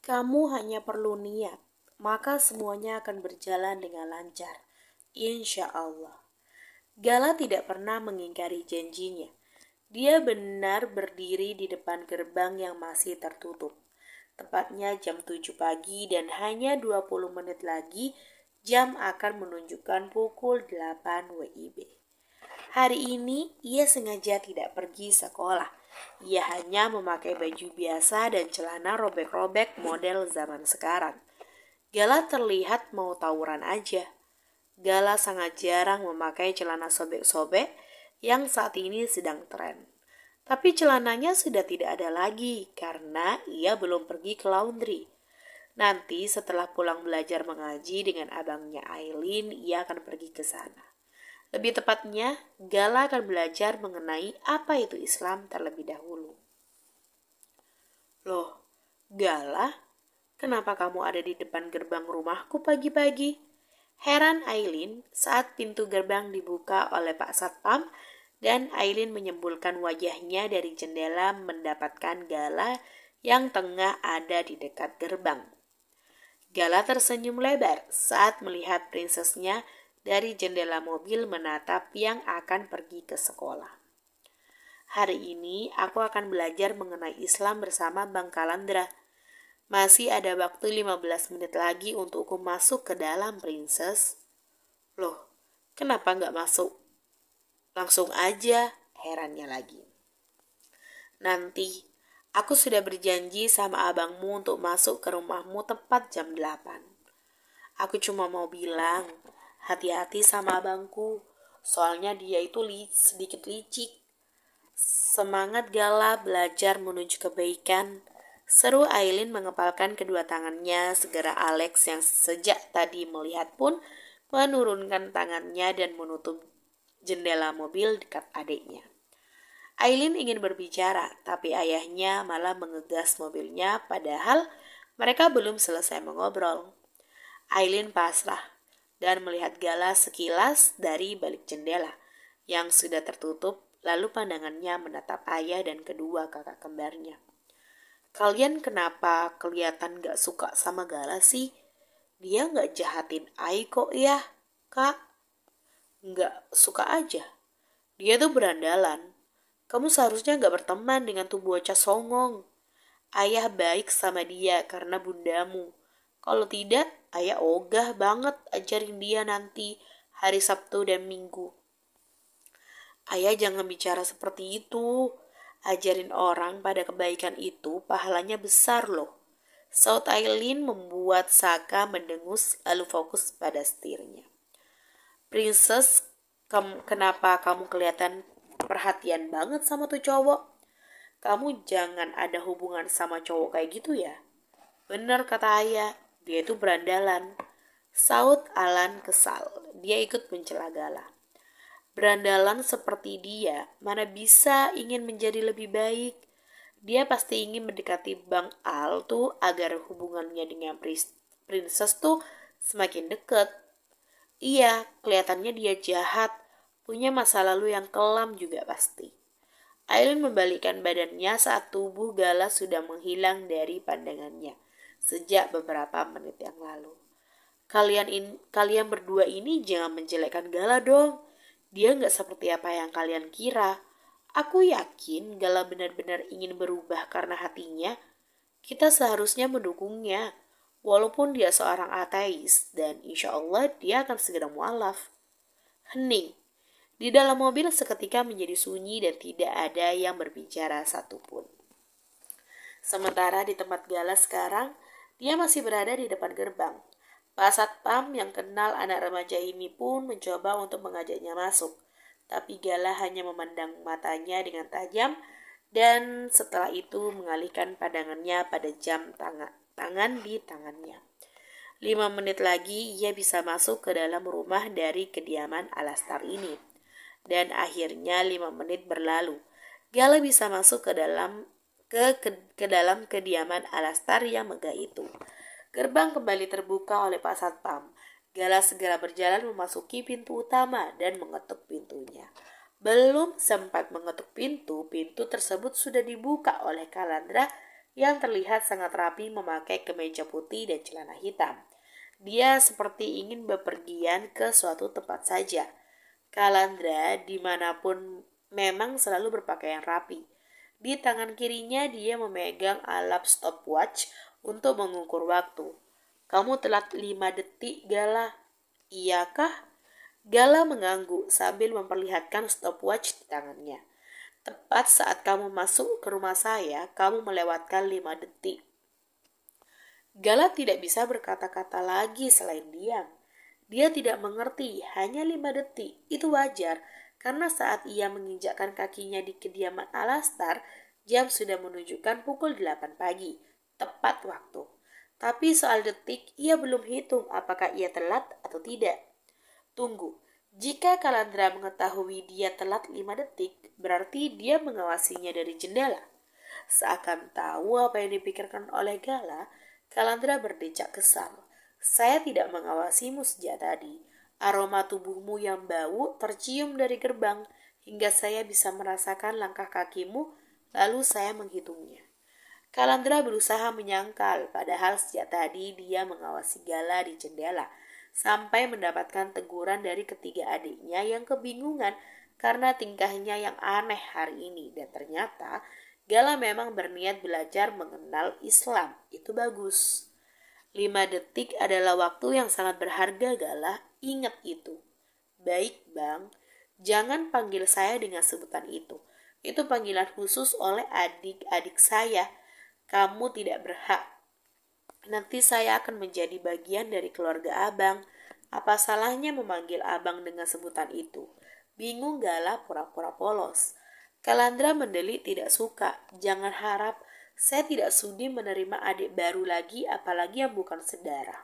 Kamu hanya perlu niat, maka semuanya akan berjalan dengan lancar. Insya Allah. Gala tidak pernah mengingkari janjinya. Dia benar berdiri di depan gerbang yang masih tertutup. Tepatnya jam 7 pagi dan hanya 20 menit lagi jam akan menunjukkan pukul 8 WIB. Hari ini ia sengaja tidak pergi sekolah ia hanya memakai baju biasa dan celana robek-robek model zaman sekarang. Gala terlihat mau tawuran aja. Gala sangat jarang memakai celana sobek-sobek yang saat ini sedang tren. Tapi celananya sudah tidak ada lagi karena ia belum pergi ke laundry. Nanti setelah pulang belajar mengaji dengan abangnya Aileen, ia akan pergi ke sana. Lebih tepatnya, Gala akan belajar mengenai apa itu Islam terlebih dahulu. Loh, Gala? Kenapa kamu ada di depan gerbang rumahku pagi-pagi? Heran Aileen saat pintu gerbang dibuka oleh Pak Satpam dan Aileen menyembulkan wajahnya dari jendela mendapatkan Gala yang tengah ada di dekat gerbang. Gala tersenyum lebar saat melihat prinsesnya dari jendela mobil menatap yang akan pergi ke sekolah. Hari ini aku akan belajar mengenai Islam bersama Bang Kalandra. Masih ada waktu 15 menit lagi untukku masuk ke dalam, Princess. Loh, kenapa nggak masuk? Langsung aja, herannya lagi. Nanti, aku sudah berjanji sama abangmu untuk masuk ke rumahmu tepat jam 8. Aku cuma mau bilang, Hati-hati sama abangku, soalnya dia itu li sedikit licik. Semangat Gala belajar menuju kebaikan. Seru Aileen mengepalkan kedua tangannya, segera Alex yang sejak tadi melihat pun menurunkan tangannya dan menutup jendela mobil dekat adiknya. Aileen ingin berbicara, tapi ayahnya malah mengegas mobilnya padahal mereka belum selesai mengobrol. Aileen pasrah, dan melihat gala sekilas dari balik jendela yang sudah tertutup, lalu pandangannya menatap ayah dan kedua kakak kembarnya. Kalian kenapa kelihatan gak suka sama Gala sih? Dia gak jahatin Ai kok ya, kak? Gak suka aja. Dia tuh berandalan. Kamu seharusnya gak berteman dengan tubuh bocah songong. Ayah baik sama dia karena bundamu. Kalau tidak, Ayah ogah banget ajarin dia nanti hari Sabtu dan Minggu. Ayah jangan bicara seperti itu. Ajarin orang pada kebaikan itu pahalanya besar loh. Saut Aileen membuat Saka mendengus lalu fokus pada setirnya. Princess, kem kenapa kamu kelihatan perhatian banget sama tuh cowok? Kamu jangan ada hubungan sama cowok kayak gitu ya. Bener kata ayah, dia itu berandalan. Saud Alan kesal. Dia ikut mencela Gala. Berandalan seperti dia, mana bisa ingin menjadi lebih baik. Dia pasti ingin mendekati Bang Al tuh agar hubungannya dengan Princess tuh semakin dekat. Iya, kelihatannya dia jahat, punya masa lalu yang kelam juga pasti. Aileen membalikkan badannya saat tubuh Gala sudah menghilang dari pandangannya sejak beberapa menit yang lalu. Kalian in, kalian berdua ini jangan menjelekkan Gala dong. Dia nggak seperti apa yang kalian kira. Aku yakin Gala benar-benar ingin berubah karena hatinya. Kita seharusnya mendukungnya. Walaupun dia seorang ateis dan insya Allah dia akan segera mualaf. Hening. Di dalam mobil seketika menjadi sunyi dan tidak ada yang berbicara satupun. Sementara di tempat Gala sekarang, dia masih berada di depan gerbang. Pak Satpam yang kenal anak remaja ini pun mencoba untuk mengajaknya masuk. Tapi Gala hanya memandang matanya dengan tajam dan setelah itu mengalihkan pandangannya pada jam tangan, tangan di tangannya. Lima menit lagi ia bisa masuk ke dalam rumah dari kediaman Alastar ini. Dan akhirnya lima menit berlalu. Gala bisa masuk ke dalam ke, ke, ke dalam kediaman Alastar yang megah itu. Gerbang kembali terbuka oleh Pak Satpam. Gala segera berjalan memasuki pintu utama dan mengetuk pintunya. Belum sempat mengetuk pintu, pintu tersebut sudah dibuka oleh Kalandra yang terlihat sangat rapi memakai kemeja putih dan celana hitam. Dia seperti ingin bepergian ke suatu tempat saja. Kalandra dimanapun memang selalu berpakaian rapi di tangan kirinya dia memegang alat stopwatch untuk mengukur waktu. Kamu telat lima detik, Gala. Iyakah? Gala mengangguk sambil memperlihatkan stopwatch di tangannya. Tepat saat kamu masuk ke rumah saya, kamu melewatkan lima detik. Gala tidak bisa berkata-kata lagi selain diam. Dia tidak mengerti, hanya lima detik. Itu wajar, karena saat ia menginjakkan kakinya di kediaman Alastar, jam sudah menunjukkan pukul 8 pagi. Tepat waktu. Tapi soal detik, ia belum hitung apakah ia telat atau tidak. Tunggu, jika Kalandra mengetahui dia telat lima detik, berarti dia mengawasinya dari jendela. Seakan tahu apa yang dipikirkan oleh Gala, Kalandra berdecak kesal. Saya tidak mengawasimu sejak tadi. Aroma tubuhmu yang bau tercium dari gerbang hingga saya bisa merasakan langkah kakimu, lalu saya menghitungnya. Kalandra berusaha menyangkal, padahal sejak tadi dia mengawasi Gala di jendela, sampai mendapatkan teguran dari ketiga adiknya yang kebingungan karena tingkahnya yang aneh hari ini. Dan ternyata Gala memang berniat belajar mengenal Islam. Itu bagus. 5 detik adalah waktu yang sangat berharga, Galah. Ingat itu. Baik, Bang. Jangan panggil saya dengan sebutan itu. Itu panggilan khusus oleh adik-adik saya. Kamu tidak berhak. Nanti saya akan menjadi bagian dari keluarga abang. Apa salahnya memanggil abang dengan sebutan itu? Bingung Galah pura-pura polos. Kalandra mendelik tidak suka. Jangan harap saya tidak sudi menerima adik baru lagi apalagi yang bukan sedara.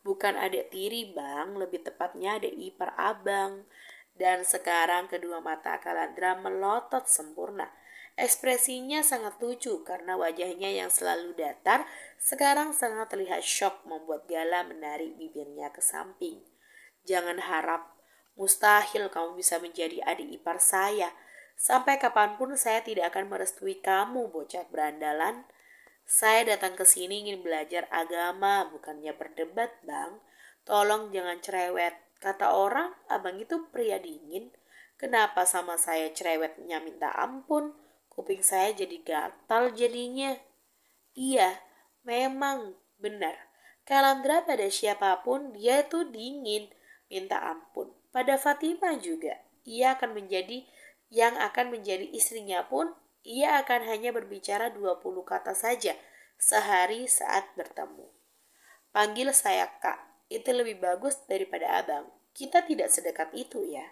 Bukan adik tiri bang, lebih tepatnya adik ipar abang. Dan sekarang kedua mata Kalandra melotot sempurna. Ekspresinya sangat lucu karena wajahnya yang selalu datar sekarang sangat terlihat shock membuat Gala menarik bibirnya ke samping. Jangan harap, mustahil kamu bisa menjadi adik ipar saya. Sampai kapanpun saya tidak akan merestui kamu, bocah berandalan. Saya datang ke sini ingin belajar agama, bukannya berdebat, bang. Tolong jangan cerewet. Kata orang, abang itu pria dingin. Kenapa sama saya cerewetnya minta ampun? Kuping saya jadi gatal jadinya. Iya, memang benar. Kalandra pada siapapun dia itu dingin, minta ampun. Pada Fatima juga, ia akan menjadi yang akan menjadi istrinya pun ia akan hanya berbicara 20 kata saja sehari saat bertemu. Panggil saya kak, itu lebih bagus daripada abang. Kita tidak sedekat itu ya.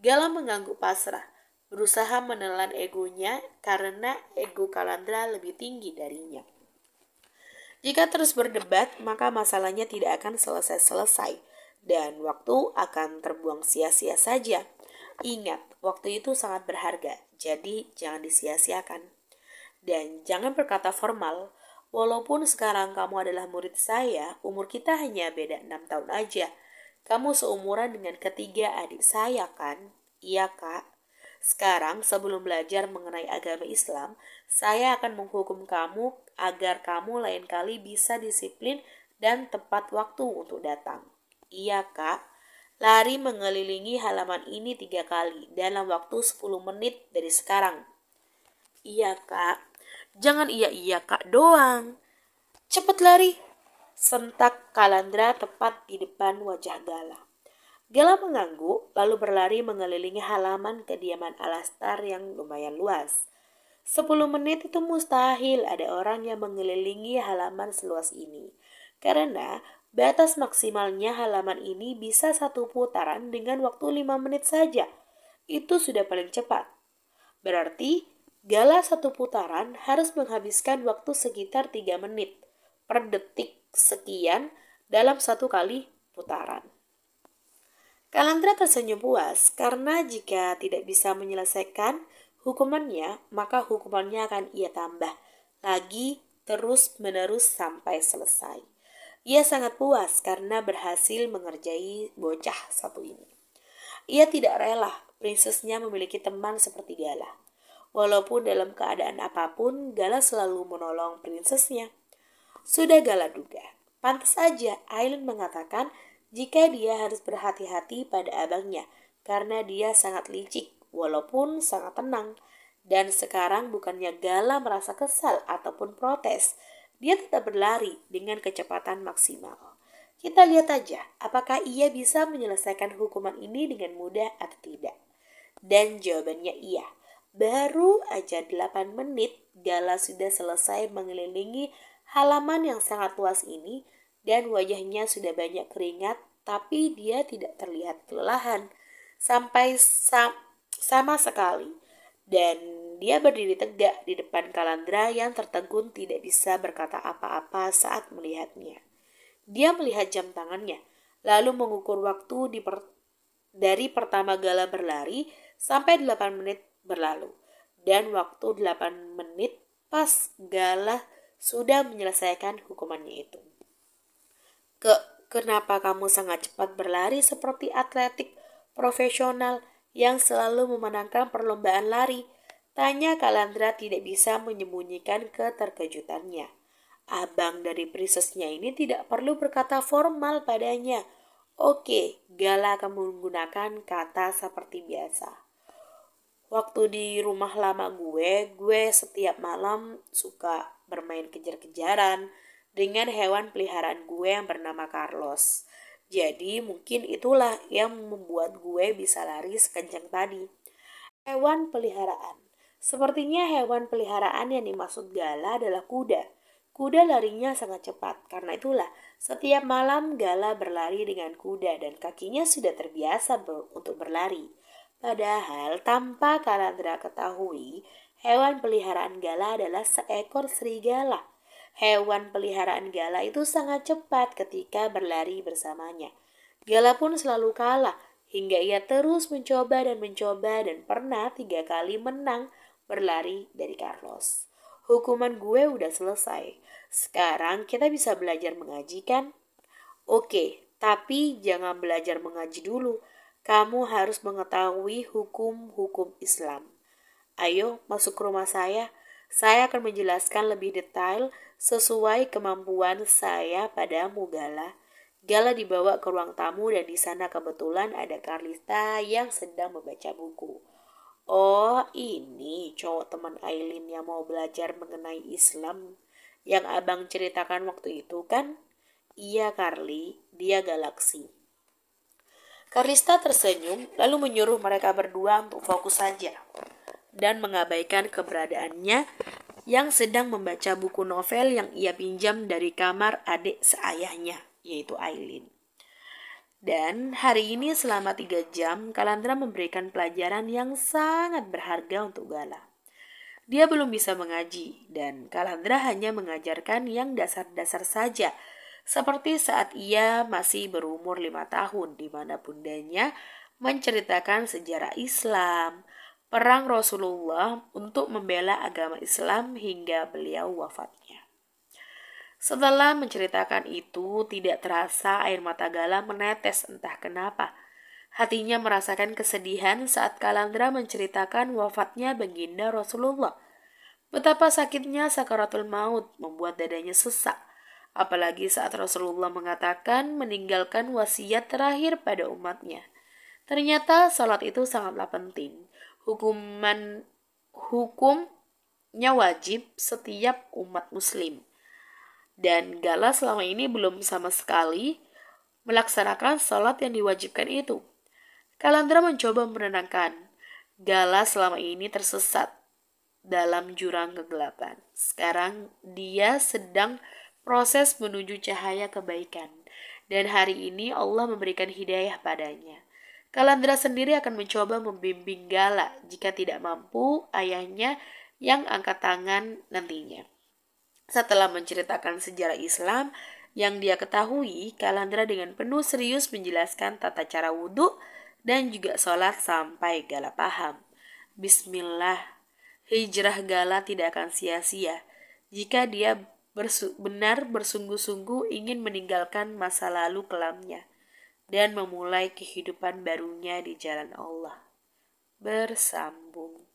Gala mengangguk pasrah, berusaha menelan egonya karena ego Kalandra lebih tinggi darinya. Jika terus berdebat, maka masalahnya tidak akan selesai-selesai dan waktu akan terbuang sia-sia saja. Ingat, waktu itu sangat berharga, jadi jangan disia-siakan. Dan jangan berkata formal, walaupun sekarang kamu adalah murid saya, umur kita hanya beda enam tahun aja. Kamu seumuran dengan ketiga adik saya kan? Iya kak. Sekarang sebelum belajar mengenai agama Islam, saya akan menghukum kamu agar kamu lain kali bisa disiplin dan tepat waktu untuk datang. Iya kak. Lari mengelilingi halaman ini tiga kali dalam waktu sepuluh menit dari sekarang. Iya kak, jangan iya-iya kak doang. Cepat lari, sentak Kalandra tepat di depan wajah Gala. Gala mengangguk, lalu berlari mengelilingi halaman kediaman Alastar yang lumayan luas. Sepuluh menit itu mustahil ada orang yang mengelilingi halaman seluas ini. Karena Batas maksimalnya halaman ini bisa satu putaran dengan waktu 5 menit saja. Itu sudah paling cepat. Berarti, gala satu putaran harus menghabiskan waktu sekitar 3 menit per detik sekian dalam satu kali putaran. Kalandra tersenyum puas karena jika tidak bisa menyelesaikan hukumannya, maka hukumannya akan ia tambah lagi terus-menerus sampai selesai. Ia sangat puas karena berhasil mengerjai bocah satu ini. Ia tidak rela prinsesnya memiliki teman seperti Gala. Walaupun dalam keadaan apapun, Gala selalu menolong prinsesnya. Sudah Gala duga. Pantas saja, Aileen mengatakan jika dia harus berhati-hati pada abangnya karena dia sangat licik walaupun sangat tenang. Dan sekarang bukannya Gala merasa kesal ataupun protes, dia tetap berlari dengan kecepatan maksimal. Kita lihat aja apakah ia bisa menyelesaikan hukuman ini dengan mudah atau tidak. Dan jawabannya iya. Baru aja 8 menit Gala sudah selesai mengelilingi halaman yang sangat luas ini dan wajahnya sudah banyak keringat tapi dia tidak terlihat kelelahan sampai sa sama sekali dan dia berdiri tegak di depan Kalandra yang tertegun tidak bisa berkata apa-apa saat melihatnya. Dia melihat jam tangannya, lalu mengukur waktu di per dari pertama gala berlari sampai 8 menit berlalu. Dan waktu 8 menit pas gala sudah menyelesaikan hukumannya itu. Ke, kenapa kamu sangat cepat berlari seperti atletik profesional yang selalu memenangkan perlombaan lari? Tanya Kalandra tidak bisa menyembunyikan keterkejutannya. Abang dari prinsesnya ini tidak perlu berkata formal padanya. Oke, Gala akan menggunakan kata seperti biasa. Waktu di rumah lama gue, gue setiap malam suka bermain kejar-kejaran dengan hewan peliharaan gue yang bernama Carlos. Jadi mungkin itulah yang membuat gue bisa lari sekencang tadi. Hewan peliharaan Sepertinya hewan peliharaan yang dimaksud Gala adalah kuda. Kuda larinya sangat cepat, karena itulah setiap malam Gala berlari dengan kuda dan kakinya sudah terbiasa ber untuk berlari. Padahal tanpa Kalandra ketahui, hewan peliharaan Gala adalah seekor serigala. Hewan peliharaan Gala itu sangat cepat ketika berlari bersamanya. Gala pun selalu kalah, hingga ia terus mencoba dan mencoba dan pernah tiga kali menang berlari dari Carlos. Hukuman gue udah selesai. Sekarang kita bisa belajar mengaji kan? Oke, tapi jangan belajar mengaji dulu. Kamu harus mengetahui hukum-hukum Islam. Ayo masuk ke rumah saya. Saya akan menjelaskan lebih detail sesuai kemampuan saya pada Mugala. Gala dibawa ke ruang tamu dan di sana kebetulan ada Carlita yang sedang membaca buku. Oh, ini cowok teman Aileen yang mau belajar mengenai Islam yang abang ceritakan waktu itu kan? Iya, Carly, dia galaksi. Karista tersenyum, lalu menyuruh mereka berdua untuk fokus saja dan mengabaikan keberadaannya yang sedang membaca buku novel yang ia pinjam dari kamar adik seayahnya, yaitu Aileen. Dan hari ini selama tiga jam, Kalandra memberikan pelajaran yang sangat berharga untuk Gala. Dia belum bisa mengaji, dan Kalandra hanya mengajarkan yang dasar-dasar saja, seperti saat ia masih berumur lima tahun, di mana bundanya menceritakan sejarah Islam, perang Rasulullah untuk membela agama Islam hingga beliau wafatnya. Setelah menceritakan itu, tidak terasa air mata Gala menetes entah kenapa. Hatinya merasakan kesedihan saat Kalandra menceritakan wafatnya baginda Rasulullah. Betapa sakitnya sakaratul maut membuat dadanya sesak. Apalagi saat Rasulullah mengatakan meninggalkan wasiat terakhir pada umatnya. Ternyata salat itu sangatlah penting. Hukuman hukumnya wajib setiap umat muslim. Dan Gala selama ini belum sama sekali melaksanakan sholat yang diwajibkan itu. Kalandra mencoba menenangkan. Gala selama ini tersesat dalam jurang kegelapan. Sekarang dia sedang proses menuju cahaya kebaikan. Dan hari ini Allah memberikan hidayah padanya. Kalandra sendiri akan mencoba membimbing Gala jika tidak mampu ayahnya yang angkat tangan nantinya. Setelah menceritakan sejarah Islam yang dia ketahui, Kalandra dengan penuh serius menjelaskan tata cara wudhu dan juga sholat sampai Gala paham. Bismillah, hijrah Gala tidak akan sia-sia jika dia bersu benar bersungguh-sungguh ingin meninggalkan masa lalu kelamnya dan memulai kehidupan barunya di jalan Allah. Bersambung.